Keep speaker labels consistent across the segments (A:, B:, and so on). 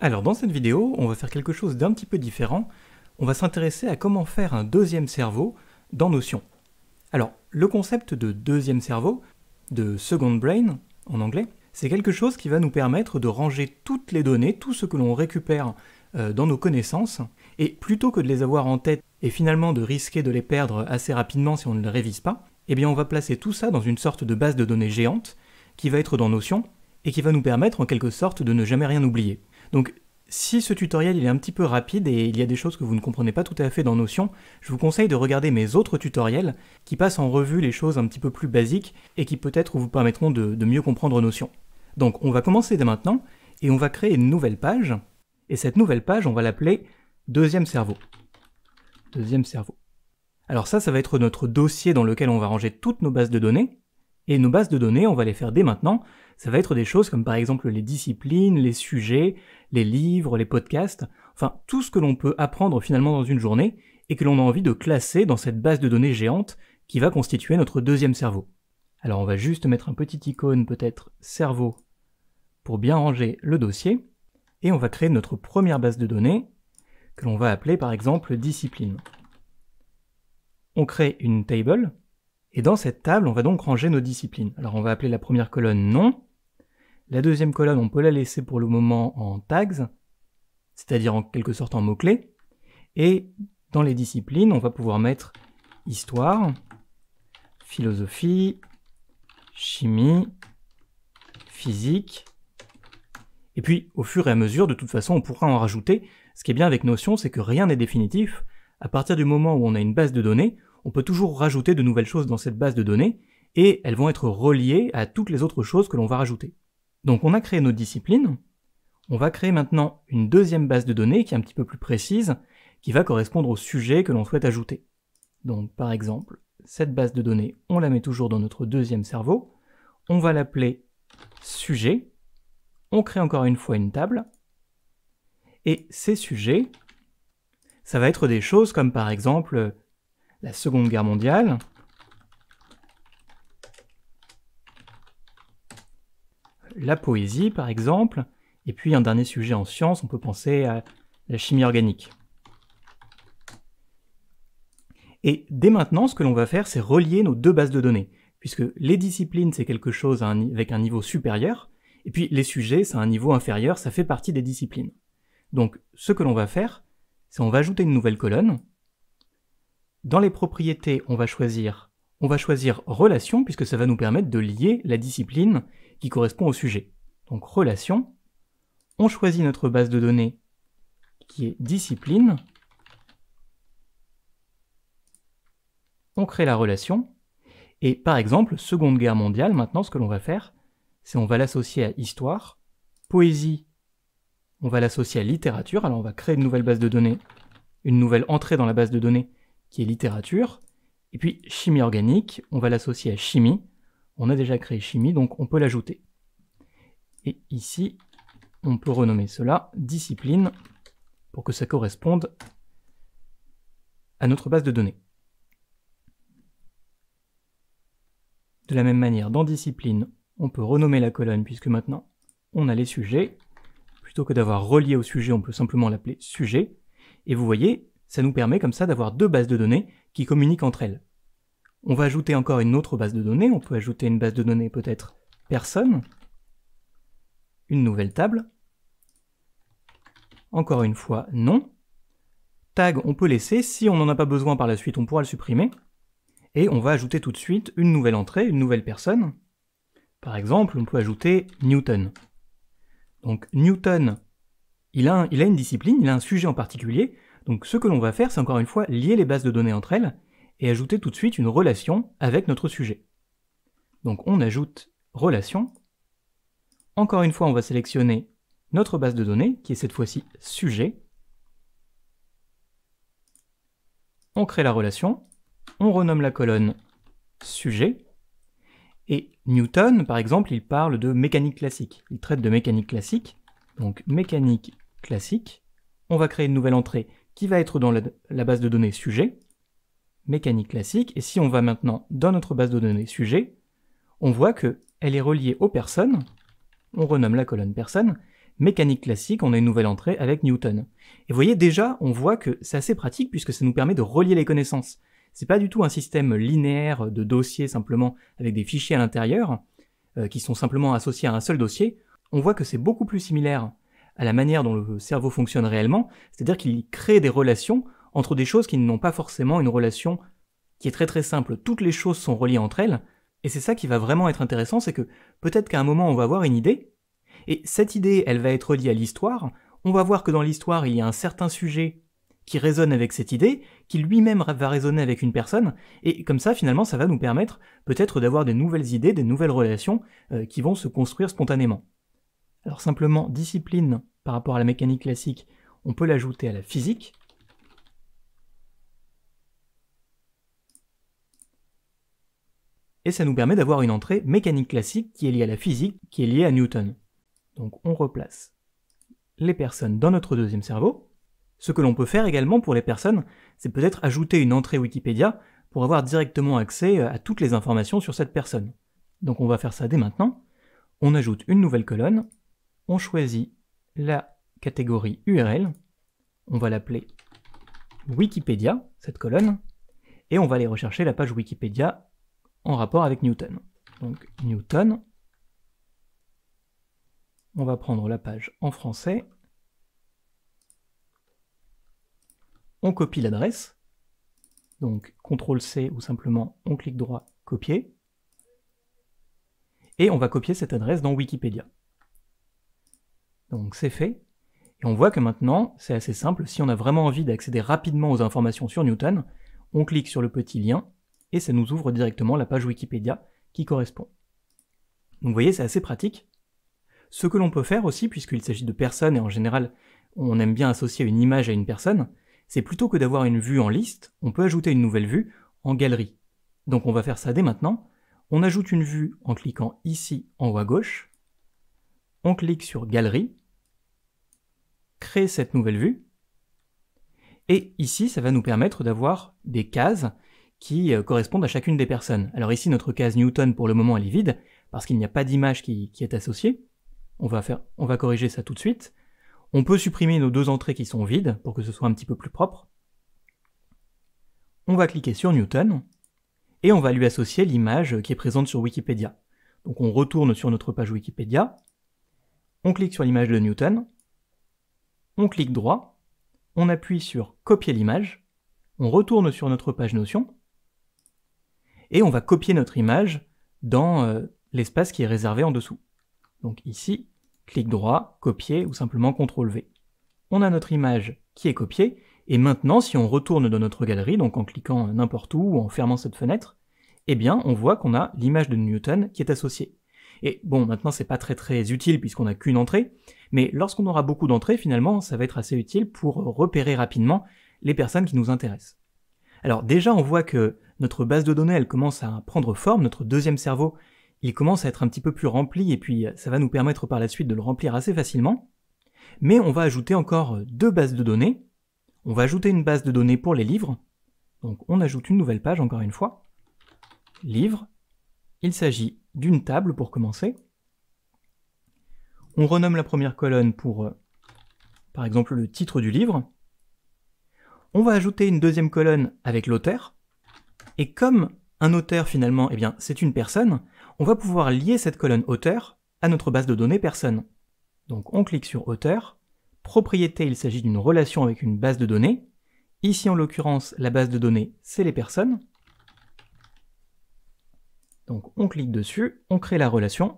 A: Alors dans cette vidéo, on va faire quelque chose d'un petit peu différent. On va s'intéresser à comment faire un deuxième cerveau dans Notion. Alors le concept de deuxième cerveau, de second brain en anglais, c'est quelque chose qui va nous permettre de ranger toutes les données, tout ce que l'on récupère euh, dans nos connaissances, et plutôt que de les avoir en tête et finalement de risquer de les perdre assez rapidement si on ne les révise pas, eh bien on va placer tout ça dans une sorte de base de données géante qui va être dans Notion et qui va nous permettre en quelque sorte de ne jamais rien oublier. Donc si ce tutoriel il est un petit peu rapide et il y a des choses que vous ne comprenez pas tout à fait dans Notion, je vous conseille de regarder mes autres tutoriels qui passent en revue les choses un petit peu plus basiques et qui peut-être vous permettront de, de, mieux comprendre Notion. Donc on va commencer dès maintenant et on va créer une nouvelle page. Et cette nouvelle page, on va l'appeler Deuxième cerveau. Deuxième cerveau. Alors ça, ça va être notre dossier dans lequel on va ranger toutes nos bases de données. Et nos bases de données, on va les faire dès maintenant ça va être des choses comme par exemple les disciplines, les sujets, les livres, les podcasts, enfin tout ce que l'on peut apprendre finalement dans une journée et que l'on a envie de classer dans cette base de données géante qui va constituer notre deuxième cerveau. Alors on va juste mettre un petit icône peut-être cerveau pour bien ranger le dossier et on va créer notre première base de données que l'on va appeler par exemple discipline. On crée une table et dans cette table on va donc ranger nos disciplines. Alors on va appeler la première colonne nom la deuxième colonne, on peut la laisser pour le moment en tags, c'est-à-dire en quelque sorte en mots-clés. Et dans les disciplines, on va pouvoir mettre histoire, philosophie, chimie, physique. Et puis, au fur et à mesure, de toute façon, on pourra en rajouter. Ce qui est bien avec Notion, c'est que rien n'est définitif. À partir du moment où on a une base de données, on peut toujours rajouter de nouvelles choses dans cette base de données, et elles vont être reliées à toutes les autres choses que l'on va rajouter. Donc on a créé nos disciplines. On va créer maintenant une deuxième base de données qui est un petit peu plus précise, qui va correspondre au sujet que l'on souhaite ajouter. Donc par exemple, cette base de données, on la met toujours dans notre deuxième cerveau. On va l'appeler sujet. On crée encore une fois une table. Et ces sujets, ça va être des choses comme par exemple la Seconde Guerre mondiale, la poésie, par exemple. Et puis un dernier sujet en sciences, on peut penser à la chimie organique. Et dès maintenant, ce que l'on va faire, c'est relier nos deux bases de données, puisque les disciplines, c'est quelque chose avec un niveau supérieur, et puis les sujets, c'est un niveau inférieur, ça fait partie des disciplines. Donc ce que l'on va faire, c'est on va ajouter une nouvelle colonne. Dans les propriétés, on va choisir on va choisir relation puisque ça va nous permettre de lier la discipline qui correspond au sujet. Donc relation, on choisit notre base de données qui est discipline, on crée la relation, et par exemple, Seconde Guerre mondiale, maintenant ce que l'on va faire, c'est on va l'associer à histoire, poésie, on va l'associer à littérature, alors on va créer une nouvelle base de données, une nouvelle entrée dans la base de données qui est littérature, et puis chimie organique, on va l'associer à chimie. On a déjà créé chimie, donc on peut l'ajouter. Et ici, on peut renommer cela discipline pour que ça corresponde à notre base de données. De la même manière, dans discipline, on peut renommer la colonne puisque maintenant on a les sujets. Plutôt que d'avoir relié au sujet, on peut simplement l'appeler sujet. Et vous voyez, ça nous permet comme ça d'avoir deux bases de données qui communiquent entre elles. On va ajouter encore une autre base de données. On peut ajouter une base de données peut-être personne. Une nouvelle table. Encore une fois, non. Tag, on peut laisser. Si on n'en a pas besoin par la suite, on pourra le supprimer. Et on va ajouter tout de suite une nouvelle entrée, une nouvelle personne. Par exemple, on peut ajouter Newton. Donc Newton, il a, il a une discipline, il a un sujet en particulier. Donc ce que l'on va faire, c'est encore une fois lier les bases de données entre elles et ajouter tout de suite une relation avec notre sujet. Donc on ajoute relation. Encore une fois, on va sélectionner notre base de données, qui est cette fois-ci sujet. On crée la relation, on renomme la colonne sujet, et Newton, par exemple, il parle de mécanique classique. Il traite de mécanique classique, donc mécanique classique. On va créer une nouvelle entrée qui va être dans la, base de données sujet, mécanique classique. Et si on va maintenant dans notre base de données sujet, on voit qu'elle est reliée aux personnes. On renomme la colonne personne. Mécanique classique, on a une nouvelle entrée avec Newton. Et vous voyez déjà, on voit que c'est assez pratique puisque ça nous permet de relier les connaissances. C'est pas du tout un système linéaire de dossiers simplement avec des fichiers à l'intérieur euh, qui sont simplement associés à un seul dossier. On voit que c'est beaucoup plus similaire à la manière dont le cerveau fonctionne réellement, c'est-à-dire qu'il crée des relations entre des choses qui n'ont pas forcément une relation qui est très très simple. Toutes les choses sont reliées entre elles, et c'est ça qui va vraiment être intéressant, c'est que peut-être qu'à un moment on va avoir une idée, et cette idée elle va être liée à l'histoire, on va voir que dans l'histoire il y a un certain sujet qui résonne avec cette idée, qui lui-même va résonner avec une personne, et comme ça finalement ça va nous permettre peut-être d'avoir des nouvelles idées, des nouvelles relations euh, qui vont se construire spontanément. Alors simplement discipline par rapport à la mécanique classique, on peut l'ajouter à la physique, et ça nous permet d'avoir une entrée mécanique classique qui est liée à la physique, qui est liée à Newton. Donc on replace les personnes dans notre deuxième cerveau. Ce que l'on peut faire également pour les personnes, c'est peut-être ajouter une entrée Wikipédia pour avoir directement accès euh, à toutes les informations sur cette personne. Donc on va faire ça dès maintenant. On ajoute une nouvelle colonne, on choisit la catégorie URL, on va l'appeler Wikipédia, cette colonne, et on va aller rechercher la page Wikipédia en rapport avec Newton. Donc Newton, on va prendre la page en français, on copie l'adresse, donc CTRL-C ou simplement on clique droit, copier, et on va copier cette adresse dans Wikipédia. Donc c'est fait, et on voit que maintenant, c'est assez simple, si on a vraiment envie d'accéder rapidement aux informations sur Newton, on clique sur le petit lien et ça nous ouvre directement la page Wikipédia qui correspond. Donc vous voyez, c'est assez pratique. Ce que l'on peut faire aussi, puisqu'il s'agit de personnes et en général on aime bien associer une image à une personne, c'est plutôt que d'avoir une vue en liste, on peut ajouter une nouvelle vue en galerie. Donc on va faire ça dès maintenant. On ajoute une vue en cliquant ici en haut à gauche. On clique sur Galerie, créer cette nouvelle vue. Et ici, ça va nous permettre d'avoir des cases qui euh, correspondent à chacune des personnes. Alors ici, notre case Newton, pour le moment, elle est vide, parce qu'il n'y a pas d'image qui, est associée. On va, faire, on va corriger ça tout de suite. On peut supprimer nos deux entrées qui sont vides, pour que ce soit un petit peu plus propre. On va cliquer sur Newton, et on va lui associer l'image qui est présente sur Wikipédia. Donc on retourne sur notre page Wikipédia, on clique sur l'image de Newton, on clique droit, on appuie sur Copier l'image, on retourne sur notre page Notion, et on va copier notre image dans euh, l'espace qui est réservé en dessous. Donc ici, clic droit, copier ou simplement CTRL V. On a notre image qui est copiée, et maintenant si on retourne dans notre galerie, donc en cliquant n'importe où ou en fermant cette fenêtre, eh bien on voit qu'on a l'image de Newton qui est associée. Et bon, maintenant c'est pas très très utile puisqu'on n'a qu'une entrée, mais lorsqu'on aura beaucoup d'entrées, finalement, ça va être assez utile pour repérer rapidement les personnes qui nous intéressent. Alors déjà, on voit que notre base de données, elle commence à prendre forme, notre deuxième cerveau, il commence à être un petit peu plus rempli, et puis euh, ça va nous permettre par la suite de le remplir assez facilement. Mais on va ajouter encore euh, deux bases de données. On va ajouter une base de données pour les livres. Donc on ajoute une nouvelle page, encore une fois. Livres. Il s'agit d'une table pour commencer. On renomme la première colonne pour, euh, par exemple, le titre du livre. On va ajouter une deuxième colonne avec l'auteur. Et comme un auteur finalement, eh bien, c'est une personne, on va pouvoir lier cette colonne auteur à notre base de données personne. Donc on clique sur auteur, propriété, il s'agit d'une relation avec une base de données. Ici en l'occurrence, la base de données, c'est les personnes. Donc on clique dessus, on crée la relation,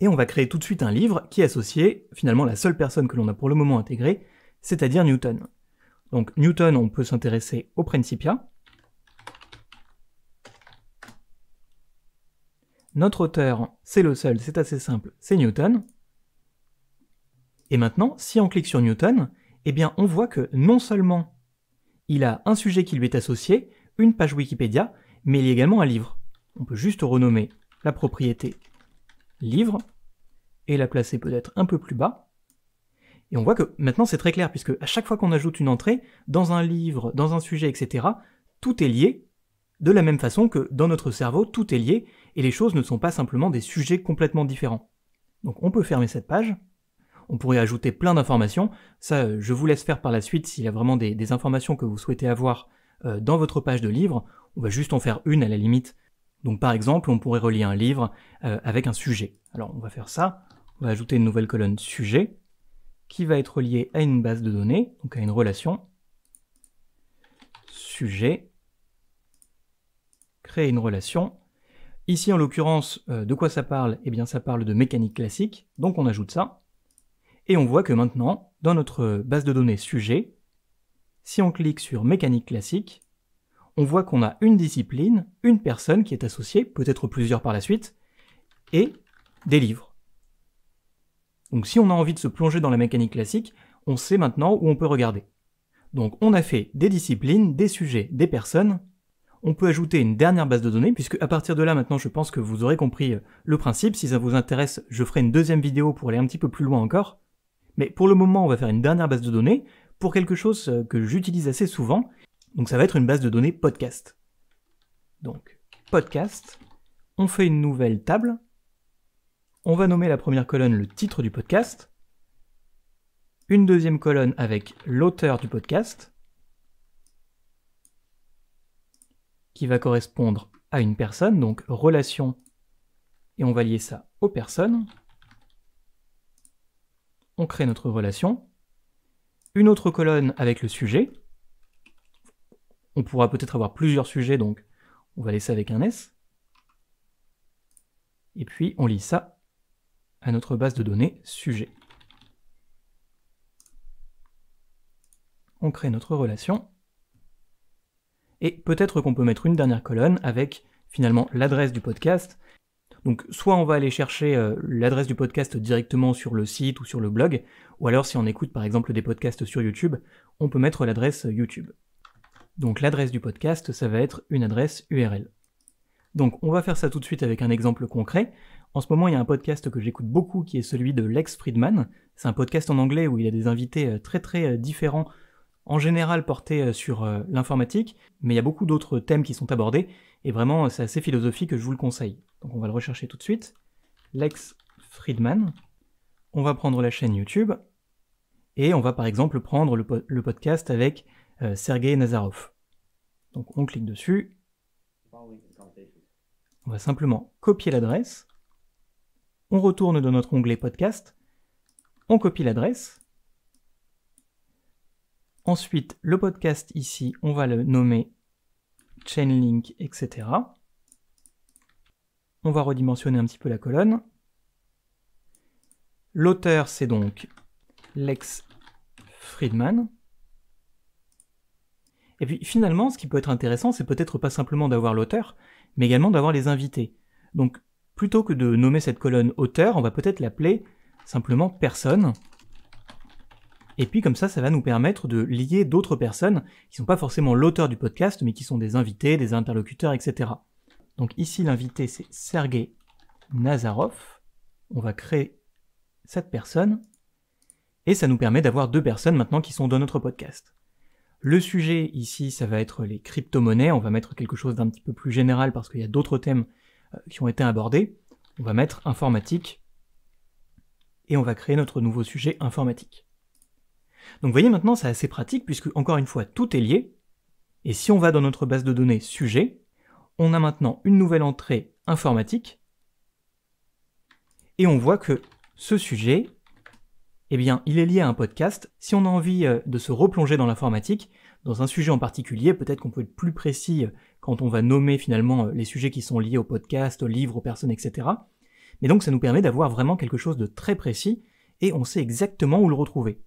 A: et on va créer tout de suite un livre qui est associé finalement la seule personne que l'on a pour le moment intégrée, c'est-à-dire Newton. Donc Newton, on peut s'intéresser au Principia, Notre auteur, c'est le seul, c'est assez simple, c'est Newton. Et maintenant, si on clique sur Newton, eh bien on voit que non seulement il a un sujet qui lui est associé, une page Wikipédia, mais il y a également un livre. On peut juste renommer la propriété livre et la placer peut-être un peu plus bas. Et on voit que maintenant c'est très clair, puisque à chaque fois qu'on ajoute une entrée, dans un livre, dans un sujet, etc., tout est lié, de la même façon que dans notre cerveau, tout est lié, et les choses ne sont pas simplement des sujets complètement différents. Donc on peut fermer cette page, on pourrait ajouter plein d'informations, ça euh, je vous laisse faire par la suite s'il y a vraiment des, informations que vous souhaitez avoir euh, dans votre page de livre, on va juste en faire une à la limite. Donc par exemple, on pourrait relier un livre euh, avec un sujet. Alors on va faire ça, on va ajouter une nouvelle colonne sujet, qui va être reliée à une base de données, donc à une relation, sujet, créer une relation, Ici, en l'occurrence, euh, de quoi ça parle Eh bien, ça parle de mécanique classique, donc on ajoute ça. Et on voit que maintenant, dans notre base de données sujet, si on clique sur mécanique classique, on voit qu'on a une discipline, une personne qui est associée, peut-être plusieurs par la suite, et des livres. Donc si on a envie de se plonger dans la mécanique classique, on sait maintenant où on peut regarder. Donc on a fait des disciplines, des sujets, des personnes, on peut ajouter une dernière base de données, puisque à partir de là, maintenant, je pense que vous aurez compris euh, le principe. Si ça vous intéresse, je ferai une deuxième vidéo pour aller un petit peu plus loin encore. Mais pour le moment, on va faire une dernière base de données pour quelque chose euh, que j'utilise assez souvent. Donc ça va être une base de données podcast. Donc, podcast, on fait une nouvelle table. On va nommer la première colonne le titre du podcast. Une deuxième colonne avec l'auteur du podcast qui va correspondre à une personne, donc relation, et on va lier ça aux personnes. On crée notre relation. Une autre colonne avec le sujet. On pourra peut-être avoir plusieurs sujets, donc on va laisser avec un S. Et puis on lit ça à notre base de données sujet. On crée notre relation. Et peut-être qu'on peut mettre une dernière colonne avec finalement l'adresse du podcast. Donc soit on va aller chercher euh, l'adresse du podcast directement sur le site ou sur le blog, ou alors si on écoute par exemple des podcasts sur YouTube, on peut mettre l'adresse YouTube. Donc l'adresse du podcast, ça va être une adresse URL. Donc on va faire ça tout de suite avec un exemple concret. En ce moment, il y a un podcast que j'écoute beaucoup qui est celui de Lex Friedman. C'est un podcast en anglais où il y a des invités euh, très très euh, différents en général porté euh, sur euh, l'informatique, mais il y a beaucoup d'autres thèmes qui sont abordés, et vraiment euh, c'est assez philosophique, je vous le conseille. Donc on va le rechercher tout de suite. Lex Friedman. On va prendre la chaîne YouTube, et on va par exemple prendre le, podcast avec Sergei Nazarov. Donc on clique dessus. On va simplement copier l'adresse. On retourne dans notre onglet podcast. On copie l'adresse. Ensuite, le podcast ici, on va le nommer Chainlink, etc. On va redimensionner un petit peu la colonne. L'auteur, c'est donc Lex Friedman. Et puis finalement, ce qui peut être intéressant, c'est peut-être pas simplement d'avoir l'auteur, mais également d'avoir les invités. Donc plutôt que de nommer cette colonne auteur, on va peut-être l'appeler simplement personne. Et puis comme ça, ça va nous permettre de lier d'autres personnes qui ne sont pas forcément l'auteur du podcast, mais qui sont des invités, des interlocuteurs, etc. Donc ici, l'invité, c'est Sergei Nazarov. On va créer cette personne. Et ça nous permet d'avoir deux personnes maintenant qui sont dans notre podcast. Le sujet ici, ça va être les crypto-monnaies. On va mettre quelque chose d'un petit peu plus général parce qu'il y a d'autres thèmes euh, qui ont été abordés. On va mettre informatique et on va créer notre nouveau sujet informatique. Donc voyez maintenant, c'est assez pratique puisque, encore une fois, tout est lié. Et si on va dans notre base de données sujet, on a maintenant une nouvelle entrée informatique. Et on voit que ce sujet, eh bien, il est lié à un podcast. Si on a envie euh, de se replonger dans l'informatique, dans un sujet en particulier, peut-être qu'on peut être plus précis euh, quand on va nommer finalement euh, les sujets qui sont liés au podcast, aux livres, aux personnes, etc. Mais donc ça nous permet d'avoir vraiment quelque chose de très précis et on sait exactement où le retrouver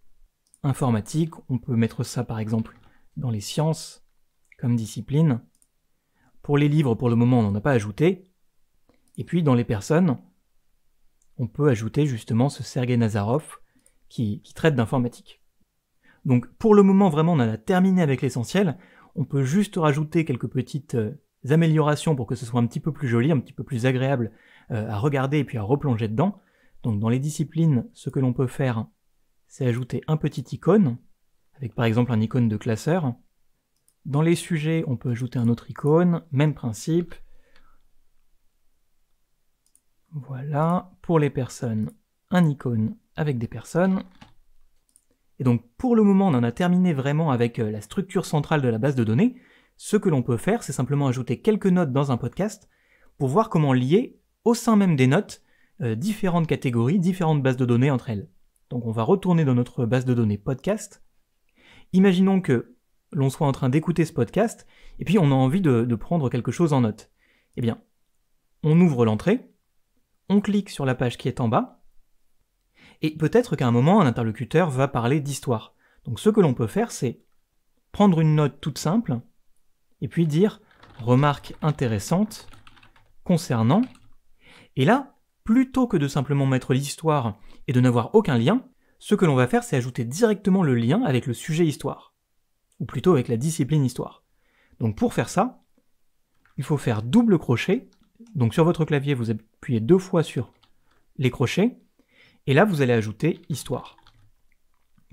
A: informatique, on peut mettre ça par exemple dans les sciences comme discipline. Pour les livres, pour le moment, on n'en a pas ajouté. Et puis dans les personnes, on peut ajouter justement ce Sergei Nazarov qui, traite d'informatique. Donc pour le moment, vraiment, on a terminé avec l'essentiel. On peut juste rajouter quelques petites euh, améliorations pour que ce soit un petit peu plus joli, un petit peu plus agréable euh, à regarder et puis à replonger dedans. Donc dans les disciplines, ce que l'on peut faire, c'est ajouter un petit icône, avec par exemple un icône de classeur. Dans les sujets, on peut ajouter un autre icône, même principe. Voilà, pour les personnes, un icône avec des personnes. Et donc pour le moment, on en a terminé vraiment avec euh, la structure centrale de la base de données. Ce que l'on peut faire, c'est simplement ajouter quelques notes dans un podcast pour voir comment lier, au sein même des notes, euh, différentes catégories, différentes bases de données entre elles. Donc on va retourner dans notre base de données podcast. Imaginons que l'on soit en train d'écouter ce podcast, et puis on a envie de, prendre quelque chose en note. Eh bien, on ouvre l'entrée, on clique sur la page qui est en bas, et peut-être qu'à un moment, un interlocuteur va parler d'histoire. Donc ce que l'on peut faire, c'est prendre une note toute simple, et puis dire remarque intéressante concernant. Et là, plutôt que de simplement mettre l'histoire et de n'avoir aucun lien, ce que l'on va faire, c'est ajouter directement le lien avec le sujet histoire, ou plutôt avec la discipline histoire. Donc pour faire ça, il faut faire double crochet. Donc sur votre clavier, vous appuyez deux fois sur les crochets, et là, vous allez ajouter histoire.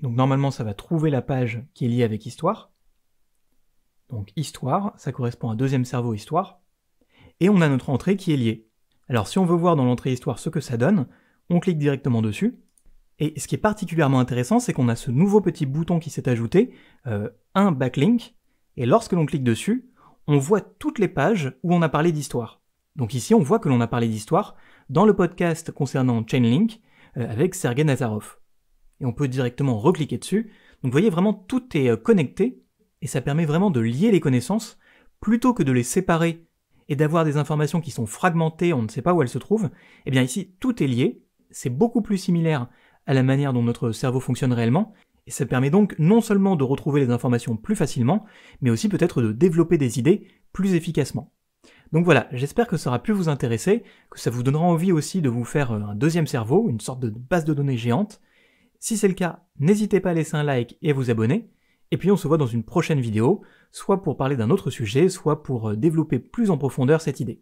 A: Donc normalement, ça va trouver la page qui est liée avec histoire. Donc histoire, ça correspond à deuxième cerveau histoire. Et on a notre entrée qui est liée. Alors si on veut voir dans l'entrée histoire ce que ça donne, on clique directement dessus. Et ce qui est particulièrement intéressant, c'est qu'on a ce nouveau petit bouton qui s'est ajouté, euh, un backlink, et lorsque l'on clique dessus, on voit toutes les pages où on a parlé d'histoire. Donc ici, on voit que l'on a parlé d'histoire dans le podcast concernant Chainlink euh, avec Sergei Nazarov. Et on peut directement recliquer dessus. Donc vous voyez vraiment tout est euh, connecté et ça permet vraiment de lier les connaissances plutôt que de les séparer et d'avoir des informations qui sont fragmentées, on ne sait pas où elles se trouvent. Eh bien ici, tout est lié c'est beaucoup plus similaire à la manière dont notre cerveau fonctionne réellement, et ça permet donc non seulement de retrouver les informations plus facilement, mais aussi peut-être de développer des idées plus efficacement. Donc voilà, j'espère que ça aura pu vous intéresser, que ça vous donnera envie aussi de vous faire euh, un deuxième cerveau, une sorte de base de données géante. Si c'est le cas, n'hésitez pas à laisser un like et à vous abonner, et puis on se voit dans une prochaine vidéo, soit pour parler d'un autre sujet, soit pour euh, développer plus en profondeur cette idée.